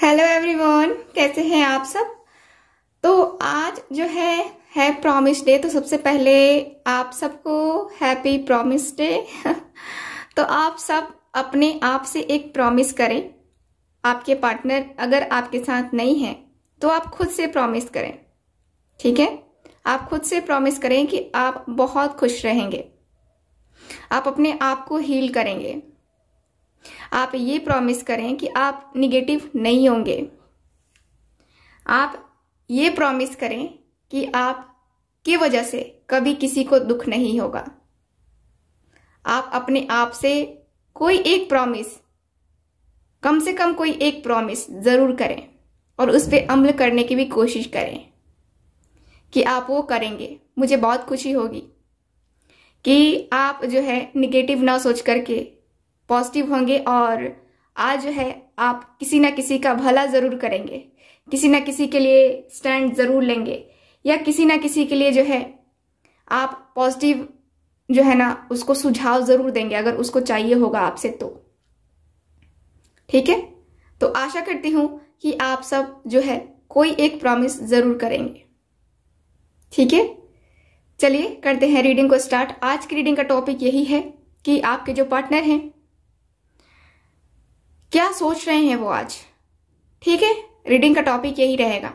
Hello everyone कैसे हैं आप सब तो आज जो है है प्रॉमिस डे तो सबसे पहले आप सबको हैप्पी प्रॉमिस डे तो आप सब अपने आप से एक प्रॉमिस करें आपके पार्टनर अगर आपके साथ नहीं है तो आप खुद से प्रॉमिस करें ठीक है आप खुद से प्रॉमिस करें कि आप बहुत खुश रहेंगे आप अपने आप को हील करेंगे आप ये प्रॉमिस करें कि आप निगेटिव नहीं होंगे आप ये प्रॉमिस करें कि आप की वजह से कभी किसी को दुख नहीं होगा आप अपने आप से कोई एक प्रॉमिस कम से कम कोई एक प्रॉमिस ज़रूर करें और उस पर अमल करने की भी कोशिश करें कि आप वो करेंगे मुझे बहुत खुशी होगी कि आप जो है निगेटिव ना सोच करके पॉजिटिव होंगे और आज जो है आप किसी ना किसी का भला ज़रूर करेंगे किसी ना किसी के लिए स्टैंड ज़रूर लेंगे या किसी ना किसी के लिए जो है आप पॉजिटिव जो है ना उसको सुझाव ज़रूर देंगे अगर उसको चाहिए होगा आपसे तो ठीक है तो आशा करती हूँ कि आप सब जो है कोई एक प्रॉमिस ज़रूर करेंगे ठीक है चलिए करते हैं रीडिंग को स्टार्ट आज की रीडिंग का टॉपिक यही है कि आपके जो पार्टनर हैं क्या सोच रहे हैं वो आज ठीक है रीडिंग का टॉपिक यही रहेगा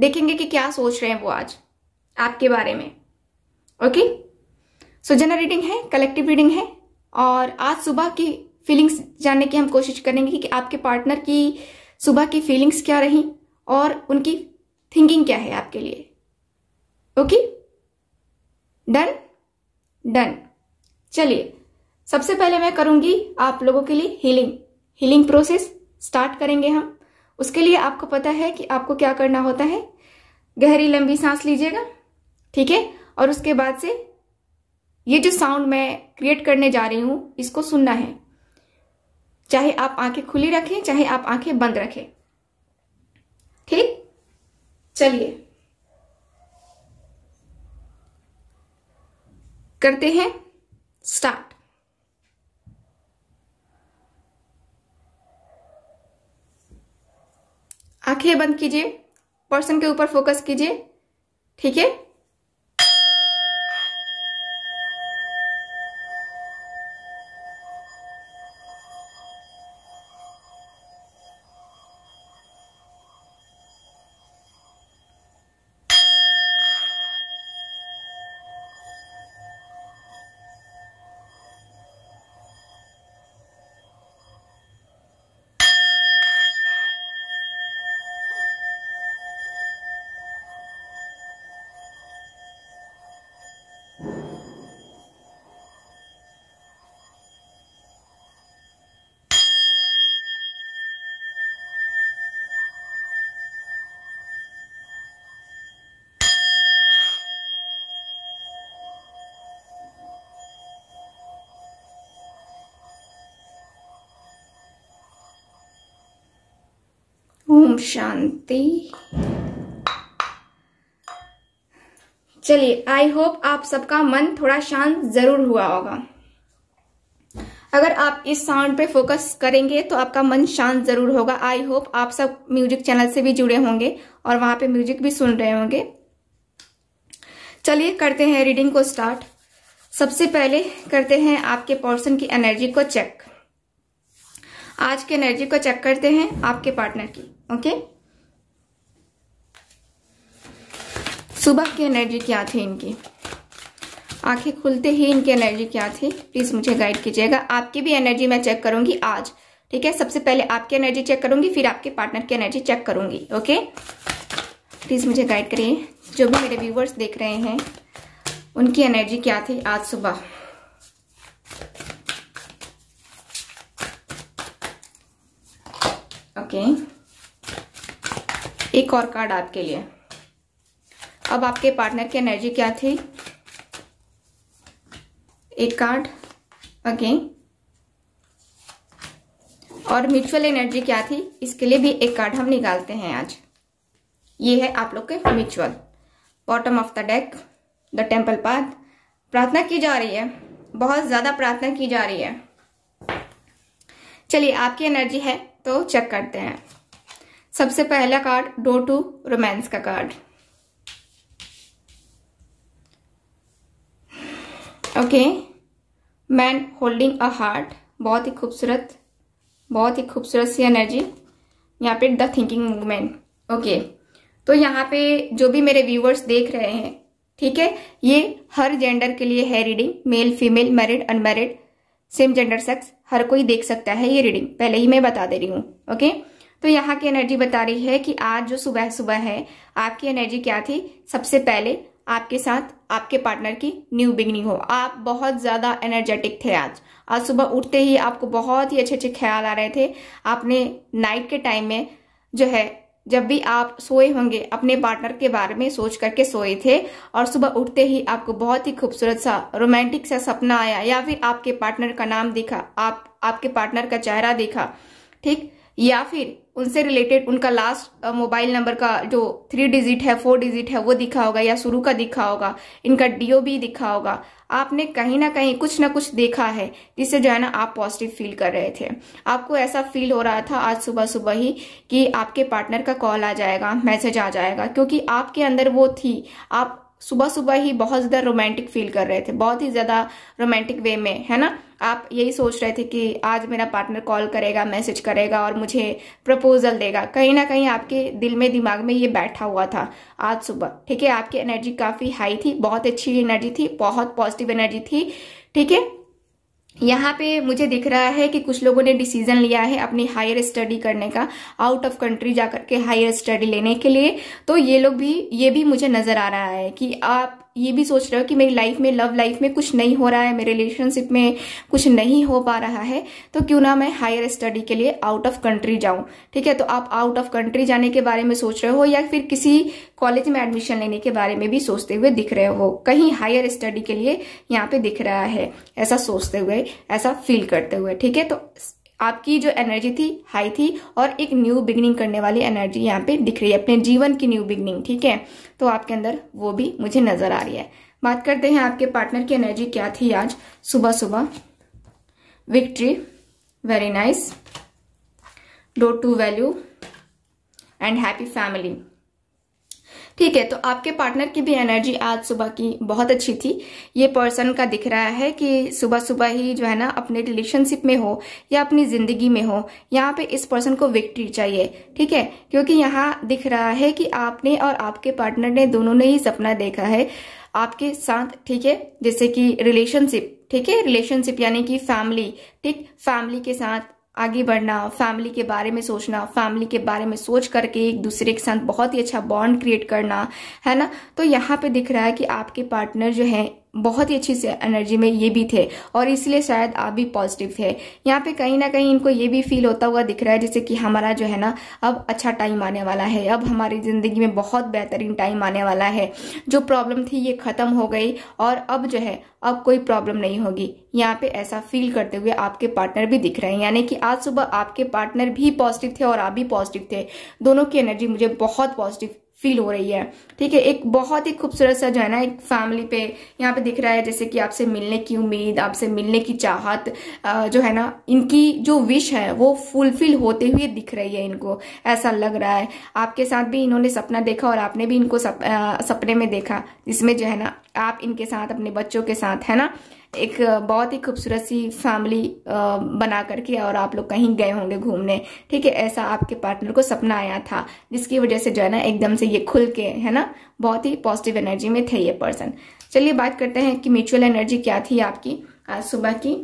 देखेंगे कि क्या सोच रहे हैं वो आज आपके बारे में ओके सो जनरल रीडिंग है कलेक्टिव रीडिंग है और आज सुबह की फीलिंग्स जानने की हम कोशिश करेंगे कि आपके पार्टनर की सुबह की फीलिंग्स क्या रही और उनकी थिंकिंग क्या है आपके लिए ओके डन डन चलिए सबसे पहले मैं करूंगी आप लोगों के लिए हीलिंग हीलिंग प्रोसेस स्टार्ट करेंगे हम उसके लिए आपको पता है कि आपको क्या करना होता है गहरी लंबी सांस लीजिएगा ठीक है और उसके बाद से ये जो साउंड मैं क्रिएट करने जा रही हूं इसको सुनना है चाहे आप आंखें खुली रखें चाहे आप आंखें बंद रखें ठीक चलिए करते हैं स्टार्ट आंखें बंद कीजिए पर्सन के ऊपर फोकस कीजिए ठीक है ओम शांति चलिए आई होप आप सबका मन थोड़ा शांत जरूर हुआ होगा अगर आप इस साउंड पे फोकस करेंगे तो आपका मन शांत जरूर होगा आई होप आप सब म्यूजिक चैनल से भी जुड़े होंगे और वहां पे म्यूजिक भी सुन रहे होंगे चलिए करते हैं रीडिंग को स्टार्ट सबसे पहले करते हैं आपके पर्सन की एनर्जी को चेक आज की एनर्जी को चेक करते हैं आपके पार्टनर की ओके सुबह की एनर्जी क्या थी इनकी आंखें खुलते ही इनकी एनर्जी क्या थी प्लीज़ मुझे गाइड कीजिएगा आपकी भी एनर्जी मैं चेक करूंगी आज ठीक है सबसे पहले आपकी एनर्जी चेक करूंगी फिर आपके पार्टनर की एनर्जी चेक करूंगी ओके प्लीज़ मुझे गाइड करिए जो भी मेरे व्यूवर्स देख रहे हैं उनकी एनर्जी क्या थी आज सुबह ओके okay. एक और कार्ड आपके लिए अब आपके पार्टनर की एनर्जी क्या थी एक कार्ड अगेन और म्यूचुअल एनर्जी क्या थी इसके लिए भी एक कार्ड हम निकालते हैं आज ये है आप लोग के mutual bottom of the deck the temple path प्रार्थना की जा रही है बहुत ज़्यादा प्रार्थना की जा रही है चलिए आपकी एनर्जी है तो चेक करते हैं सबसे पहला कार्ड डो टू रोमांस का card okay man holding a heart बहुत ही खूबसूरत बहुत ही खूबसूरत सी एनर्जी यहाँ पे द थिंकिंग मूवमेंट ओके तो यहाँ पे जो भी मेरे व्यूवर्स देख रहे हैं ठीक है ये हर जेंडर के लिए है reading male female married unmarried same gender sex हर कोई देख सकता है ये रीडिंग पहले ही मैं बता दे रही हूँ ओके तो यहाँ की एनर्जी बता रही है कि आज जो सुबह सुबह है आपकी एनर्जी क्या थी सबसे पहले आपके साथ आपके पार्टनर की न्यू बिगनिंग हो आप बहुत ज़्यादा एनर्जेटिक थे आज आज सुबह उठते ही आपको बहुत ही अच्छे अच्छे ख्याल आ रहे थे आपने नाइट के टाइम में जो है जब भी आप सोए होंगे अपने पार्टनर के बारे में सोच करके सोए थे और सुबह उठते ही आपको बहुत ही खूबसूरत सा रोमांटिक सा सपना आया या फिर आपके पार्टनर का नाम दिखा आप आपके पार्टनर का चेहरा दिखा ठीक या फिर उनसे रिलेटेड उनका लास्ट मोबाइल नंबर का जो थ्री डिजिट है फोर डिजिट है वो दिखा होगा या शुरू का दिखा होगा इनका भी दिखा होगा आपने कहीं ना कहीं कुछ ना कुछ देखा है जिससे जो है ना आप पॉजिटिव फील कर रहे थे आपको ऐसा फील हो रहा था आज सुबह सुबह ही कि आपके पार्टनर का कॉल आ जाएगा मैसेज आ जाएगा क्योंकि आपके अंदर वो थी आप सुबह सुबह ही बहुत ज़्यादा रोमांटिक फील कर रहे थे बहुत ही ज़्यादा रोमांटिक वे में है ना आप यही सोच रहे थे कि आज मेरा पार्टनर कॉल करेगा मैसेज करेगा और मुझे प्रपोजल देगा कहीं ना कहीं आपके दिल में दिमाग में ये बैठा हुआ था आज सुबह ठीक है आपकी एनर्जी काफ़ी हाई थी बहुत अच्छी एनर्जी थी बहुत पॉजिटिव एनर्जी थी ठीक है यहाँ पे मुझे दिख रहा है कि कुछ लोगों ने डिसीजन लिया है अपनी हायर स्टडी करने का आउट ऑफ कंट्री जाकर के हायर स्टडी लेने के लिए तो ये लोग भी ये भी मुझे नजर आ रहा है कि आप ये भी सोच रहे हो कि मेरी लाइफ में लव लाइफ में कुछ नहीं हो रहा है मेरे रिलेशनशिप में कुछ नहीं हो पा रहा है तो क्यों ना मैं हायर स्टडी के लिए आउट ऑफ कंट्री जाऊं ठीक है तो आप आउट ऑफ कंट्री जाने के बारे में सोच रहे हो या फिर किसी कॉलेज में एडमिशन लेने के बारे में भी सोचते हुए दिख रहे हो कहीं हायर स्टडी के लिए यहाँ पे दिख रहा है ऐसा सोचते हुए ऐसा फील करते हुए ठीक है तो आपकी जो एनर्जी थी हाई थी और एक न्यू बिगनिंग करने वाली एनर्जी यहाँ पे दिख रही है अपने जीवन की न्यू बिगनिंग ठीक है तो आपके अंदर वो भी मुझे नजर आ रही है बात करते हैं आपके पार्टनर की एनर्जी क्या थी आज सुबह सुबह विक्ट्री वेरी नाइस डो टू वैल्यू एंड हैप्पी फैमिली ठीक है तो आपके पार्टनर की भी एनर्जी आज सुबह की बहुत अच्छी थी ये पर्सन का दिख रहा है कि सुबह सुबह ही जो है ना अपने रिलेशनशिप में हो या अपनी जिंदगी में हो यहाँ पे इस पर्सन को विक्ट्री चाहिए ठीक है क्योंकि यहाँ दिख रहा है कि आपने और आपके पार्टनर ने दोनों ने ही सपना देखा है आपके साथ ठीक है जैसे कि रिलेशनशिप ठीक है रिलेशनशिप यानी कि फैमिली ठीक फैमिली के साथ आगे बढ़ना फैमिली के बारे में सोचना फैमिली के बारे में सोच करके एक दूसरे के साथ बहुत ही अच्छा बॉन्ड क्रिएट करना है ना तो यहाँ पे दिख रहा है कि आपके पार्टनर जो हैं बहुत ही अच्छी एनर्जी में ये भी थे और इसलिए शायद आप भी पॉजिटिव थे यहाँ पे कहीं ना कहीं इनको ये भी फील होता हुआ दिख रहा है जैसे कि हमारा जो है ना अब अच्छा टाइम आने वाला है अब हमारी ज़िंदगी में बहुत बेहतरीन टाइम आने वाला है जो प्रॉब्लम थी ये ख़त्म हो गई और अब जो है अब कोई प्रॉब्लम नहीं होगी यहाँ पे ऐसा फील करते हुए आपके पार्टनर भी दिख रहे हैं यानी कि आज सुबह आपके पार्टनर भी पॉजिटिव थे और आप भी पॉजिटिव थे दोनों की एनर्जी मुझे बहुत पॉजिटिव फील हो रही है ठीक है एक बहुत ही खूबसूरत सा जो है ना एक फैमिली पे यहाँ पे दिख रहा है जैसे कि आपसे मिलने की उम्मीद आपसे मिलने की चाहत जो है ना इनकी जो विश है वो फुलफिल होते हुए दिख रही है इनको ऐसा लग रहा है आपके साथ भी इन्होंने सपना देखा और आपने भी इनको सप, आ, सपने में देखा जिसमें जो है ना आप इनके साथ अपने बच्चों के साथ है ना एक बहुत ही खूबसूरत सी फैमिली बना करके और आप लोग कहीं गए होंगे घूमने ठीक है ऐसा आपके पार्टनर को सपना आया था जिसकी वजह से जो है ना एकदम से ये खुल के है ना बहुत ही पॉजिटिव एनर्जी में थे ये पर्सन चलिए बात करते हैं कि म्यूचुअल एनर्जी क्या थी आपकी आज सुबह की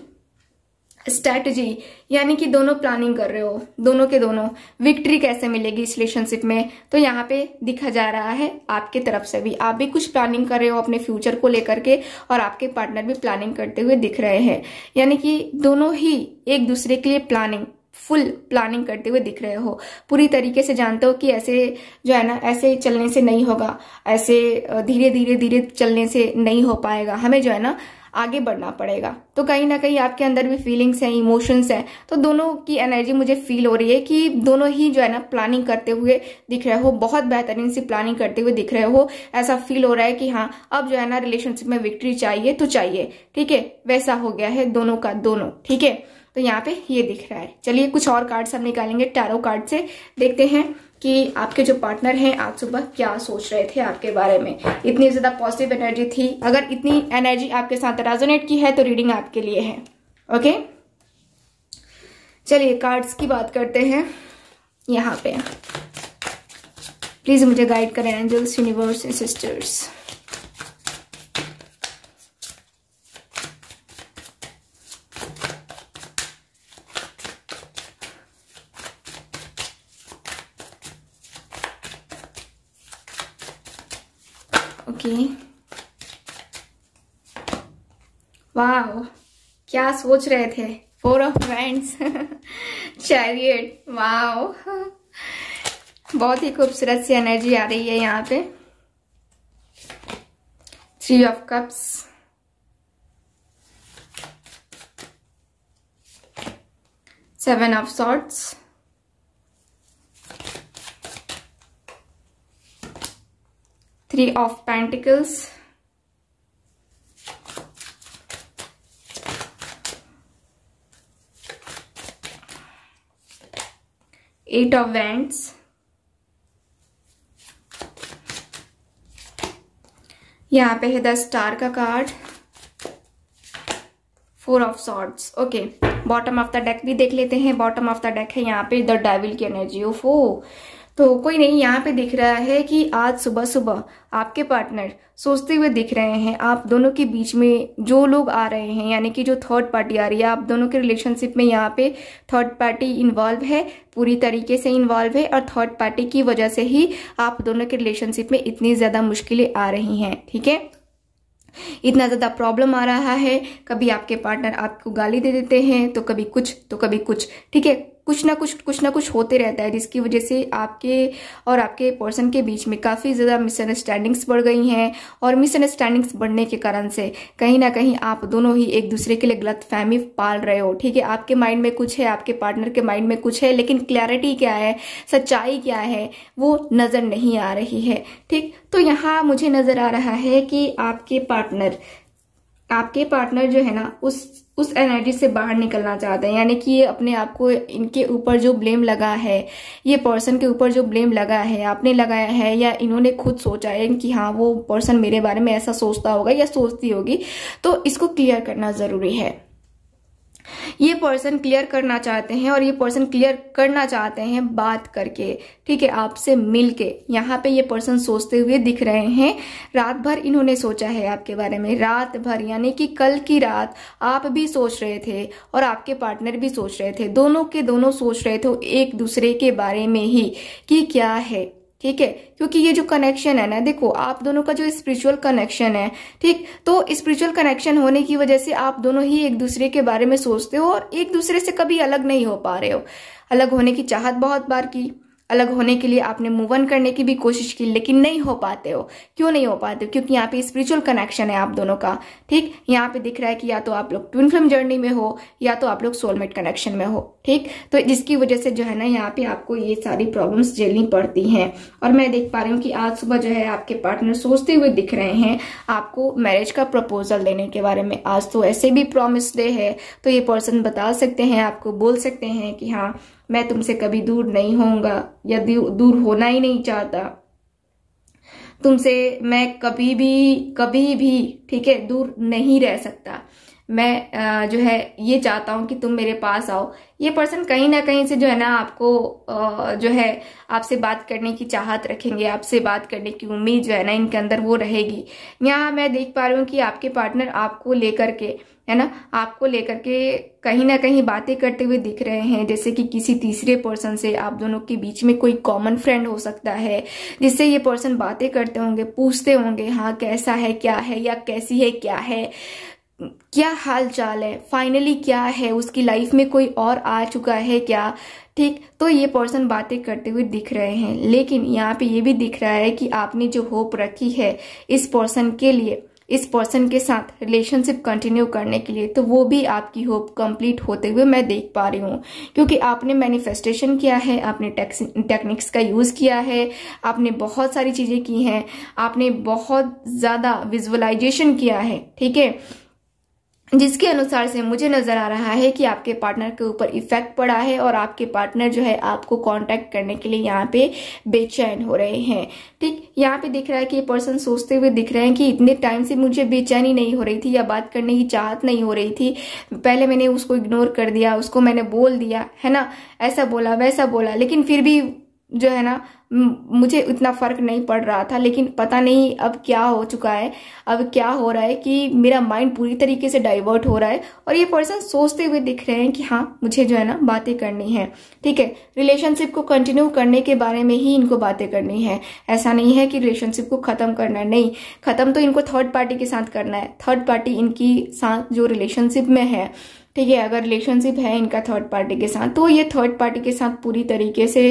स्ट्रैटेजी यानी कि दोनों प्लानिंग कर रहे हो दोनों के दोनों विक्ट्री कैसे मिलेगी इस रिलेशनशिप में तो यहाँ पे दिखा जा रहा है आपके तरफ से भी आप भी कुछ प्लानिंग कर रहे हो अपने फ्यूचर को लेकर के और आपके पार्टनर भी प्लानिंग करते हुए दिख रहे हैं यानी कि दोनों ही एक दूसरे के लिए प्लानिंग फुल प्लानिंग करते हुए दिख रहे हो पूरी तरीके से जानते हो कि ऐसे जो है ना ऐसे चलने से नहीं होगा ऐसे धीरे धीरे धीरे चलने से नहीं हो पाएगा हमें जो है ना आगे बढ़ना पड़ेगा तो कहीं ना कहीं आपके अंदर भी फीलिंग्स हैं इमोशंस हैं तो दोनों की एनर्जी मुझे फील हो रही है कि दोनों ही जो है ना प्लानिंग करते हुए दिख रहे हो बहुत बेहतरीन सी प्लानिंग करते हुए दिख रहे हो ऐसा फील हो रहा है कि हाँ अब जो है ना रिलेशनशिप में विक्ट्री चाहिए तो चाहिए ठीक है वैसा हो गया है दोनों का दोनों ठीक है तो यहाँ पे ये दिख रहा है चलिए कुछ और कार्ड्स हम निकालेंगे टैरो कार्ड से देखते हैं कि आपके जो पार्टनर हैं आज सुबह क्या सोच रहे थे आपके बारे में इतनी ज्यादा पॉजिटिव एनर्जी थी अगर इतनी एनर्जी आपके साथ रेजोनेट की है तो रीडिंग आपके लिए है ओके चलिए कार्ड्स की बात करते हैं यहाँ पे प्लीज मुझे गाइड करें एंजल्स यूनिवर्स एंड सिस्टर्स क्या सोच रहे थे फोर ऑफ फ्रेंड्स चैरियड वाओ बहुत ही खूबसूरत सी एनर्जी आ रही है यहाँ पे three of cups seven of swords three of pentacles eight of wands यहाँ पे है द स्टार का card four of swords okay bottom of the deck भी देख लेते हैं बॉटम ऑफ द डेक है यहाँ पे द डेविल की एनर्जी ओफ तो कोई नहीं यहाँ पे दिख रहा है कि आज सुबह सुबह आपके पार्टनर सोचते हुए दिख रहे हैं आप दोनों के बीच में जो लोग आ रहे हैं यानी कि जो थर्ड पार्टी आ रही है आप दोनों के रिलेशनशिप में यहाँ पे थर्ड पार्टी इन्वॉल्व है पूरी तरीके से इन्वॉल्व है और थर्ड पार्टी की वजह से ही आप दोनों के रिलेशनशिप में इतनी ज़्यादा मुश्किलें आ रही हैं ठीक है इतना ज़्यादा प्रॉब्लम आ रहा है कभी आपके पार्टनर आपको गाली दे देते हैं तो कभी कुछ तो कभी कुछ ठीक है कुछ ना कुछ कुछ ना कुछ होते रहता है जिसकी वजह से आपके और आपके पर्सन के बीच में काफ़ी ज़्यादा मिसअंडरस्टैंडिंग्स बढ़ गई हैं और मिसअंडरस्टैंडिंग्स बढ़ने के कारण से कहीं ना कहीं आप दोनों ही एक दूसरे के लिए गलत फहमी पाल रहे हो ठीक है आपके माइंड में कुछ है आपके पार्टनर के माइंड में कुछ है लेकिन क्लैरिटी क्या है सच्चाई क्या है वो नज़र नहीं आ रही है ठीक तो यहाँ मुझे नज़र आ रहा है कि आपके पार्टनर आपके पार्टनर जो है ना उस उस एनर्जी से बाहर निकलना चाहते हैं यानी कि ये अपने आप को इनके ऊपर जो ब्लेम लगा है ये पर्सन के ऊपर जो ब्लेम लगा है आपने लगाया है या इन्होंने खुद सोचा है कि हाँ वो पर्सन मेरे बारे में ऐसा सोचता होगा या सोचती होगी तो इसको क्लियर करना ज़रूरी है ये पर्सन क्लियर करना चाहते हैं और ये पर्सन क्लियर करना चाहते हैं बात करके ठीक है आपसे मिलके के यहाँ पे ये पर्सन सोचते हुए दिख रहे हैं रात भर इन्होंने सोचा है आपके बारे में रात भर यानी कि कल की रात आप भी सोच रहे थे और आपके पार्टनर भी सोच रहे थे दोनों के दोनों सोच रहे थे एक दूसरे के बारे में ही कि क्या है ठीक है क्योंकि ये जो कनेक्शन है ना देखो आप दोनों का जो स्पिरिचुअल कनेक्शन है ठीक तो स्पिरिचुअल कनेक्शन होने की वजह से आप दोनों ही एक दूसरे के बारे में सोचते हो और एक दूसरे से कभी अलग नहीं हो पा रहे हो अलग होने की चाहत बहुत बार की अलग होने के लिए आपने मूव ऑन करने की भी कोशिश की लेकिन नहीं हो पाते हो क्यों नहीं हो पाते हो क्योंकि यहाँ पे स्पिरिचुअल कनेक्शन है आप दोनों का ठीक यहाँ पे दिख रहा है कि या तो आप लोग ट्विन फिल्म जर्नी में हो या तो आप लोग सोलमेट कनेक्शन में हो ठीक तो जिसकी वजह से जो है ना यहाँ पे आपको ये सारी प्रॉब्लम्स झेलनी पड़ती हैं और मैं देख पा रही हूँ कि आज सुबह जो है आपके पार्टनर सोचते हुए दिख रहे हैं आपको मैरिज का प्रपोजल देने के बारे में आज तो ऐसे भी प्रोमिस डे है तो ये पर्सन बता सकते हैं आपको बोल सकते हैं कि हाँ मैं तुमसे कभी दूर नहीं होऊंगा या दूर होना ही नहीं चाहता तुमसे मैं कभी भी कभी भी ठीक है दूर नहीं रह सकता मैं जो है ये चाहता हूँ कि तुम मेरे पास आओ ये पर्सन कहीं ना कहीं से जो है ना आपको जो है आपसे बात करने की चाहत रखेंगे आपसे बात करने की उम्मीद जो है ना इनके अंदर वो रहेगी यहाँ मैं देख पा रही हूँ कि आपके पार्टनर आपको लेकर के है ना आपको लेकर के कहीं ना कहीं बातें करते हुए दिख रहे हैं जैसे कि किसी तीसरे पर्सन से आप दोनों के बीच में कोई कॉमन फ्रेंड हो सकता है जिससे ये पर्सन बातें करते होंगे पूछते होंगे हाँ कैसा है क्या है या कैसी है क्या है क्या हाल चाल है फाइनली क्या है उसकी लाइफ में कोई और आ चुका है क्या ठीक तो ये पर्सन बातें करते हुए दिख रहे हैं लेकिन यहाँ पे ये भी दिख रहा है कि आपने जो होप रखी है इस पर्सन के लिए इस पर्सन के साथ रिलेशनशिप कंटिन्यू करने के लिए तो वो भी आपकी होप कंप्लीट होते हुए मैं देख पा रही हूँ क्योंकि आपने मैनिफेस्टेशन किया है आपने टेक्निक्स का यूज़ किया है आपने बहुत सारी चीज़ें की हैं आपने बहुत ज़्यादा विजुअलाइजेशन किया है ठीक है जिसके अनुसार से मुझे नज़र आ रहा है कि आपके पार्टनर के ऊपर इफेक्ट पड़ा है और आपके पार्टनर जो है आपको कांटेक्ट करने के लिए यहाँ पे बेचैन हो रहे हैं ठीक यहाँ पे दिख रहा है कि ये पर्सन सोचते हुए दिख रहे हैं कि इतने टाइम से मुझे बेचैनी नहीं हो रही थी या बात करने की चाहत नहीं हो रही थी पहले मैंने उसको इग्नोर कर दिया उसको मैंने बोल दिया है ना ऐसा बोला वैसा बोला लेकिन फिर भी जो है ना मुझे इतना फ़र्क नहीं पड़ रहा था लेकिन पता नहीं अब क्या हो चुका है अब क्या हो रहा है कि मेरा माइंड पूरी तरीके से डाइवर्ट हो रहा है और ये पर्सन सोचते हुए दिख रहे हैं कि हाँ मुझे जो है ना बातें करनी है ठीक है रिलेशनशिप को कंटिन्यू करने के बारे में ही इनको बातें करनी है ऐसा नहीं है कि रिलेशनशिप को ख़त्म करना है नहीं ख़त्म तो इनको थर्ड पार्टी के साथ करना है थर्ड पार्टी इनकी साथ जो रिलेशनशिप में है ठीक है अगर रिलेशनशिप है इनका थर्ड पार्टी के साथ तो ये थर्ड पार्टी के साथ पूरी तरीके से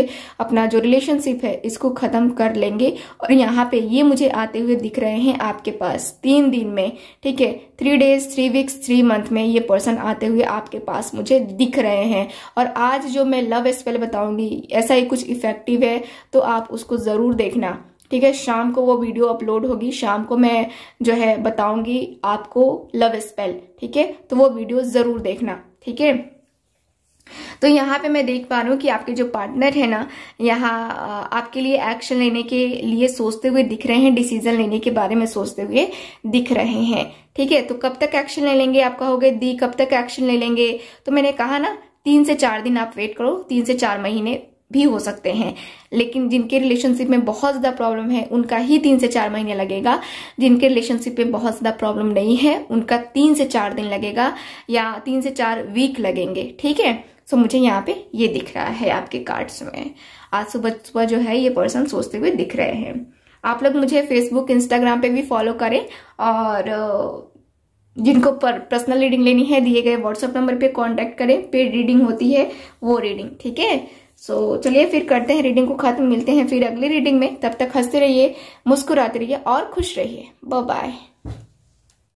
अपना जो रिलेशनशिप है इसको ख़त्म कर लेंगे और यहाँ पे ये मुझे आते हुए दिख रहे हैं आपके पास तीन दिन में ठीक है three days three weeks three month में ये पर्सन आते हुए आपके पास मुझे दिख रहे हैं और आज जो मैं लव स्पेल बताऊंगी ऐसा ही कुछ इफेक्टिव है तो आप उसको ज़रूर देखना ठीक है शाम को वो वीडियो अपलोड होगी शाम को मैं जो है बताऊंगी आपको लव स्पेल ठीक है तो वो वीडियो जरूर देखना ठीक है तो यहाँ पे मैं देख पा रहा हूँ कि आपके जो पार्टनर है ना यहाँ आपके लिए एक्शन लेने के लिए सोचते हुए दिख रहे हैं डिसीजन लेने के बारे में सोचते हुए दिख रहे हैं ठीक है तो कब तक एक्शन ले लेंगे आप कहोगे दी कब तक एक्शन ले लेंगे तो मैंने कहा ना तीन से चार दिन आप वेट करो तीन से चार महीने भी हो सकते हैं लेकिन जिनके रिलेशनशिप में बहुत ज़्यादा प्रॉब्लम है उनका ही तीन से चार महीने लगेगा जिनके रिलेशनशिप में बहुत ज़्यादा प्रॉब्लम नहीं है उनका तीन से चार दिन लगेगा या तीन से चार वीक लगेंगे ठीक है सो मुझे यहाँ पे ये दिख रहा है आपके कार्ड्स में आज सुबह सुबह जो है ये पर्सन सोचते हुए दिख रहे हैं आप लोग मुझे फेसबुक इंस्टाग्राम पे भी फॉलो करें और जिनको पर पर्सनल रीडिंग लेनी है दिए गए व्हाट्सएप नंबर पे कांटेक्ट करें पेड रीडिंग होती है वो रीडिंग ठीक है सो so, चलिए फिर करते हैं रीडिंग को खत्म मिलते हैं फिर अगली रीडिंग में तब तक हंसते रहिए मुस्कुराते रहिए और खुश रहिए बाय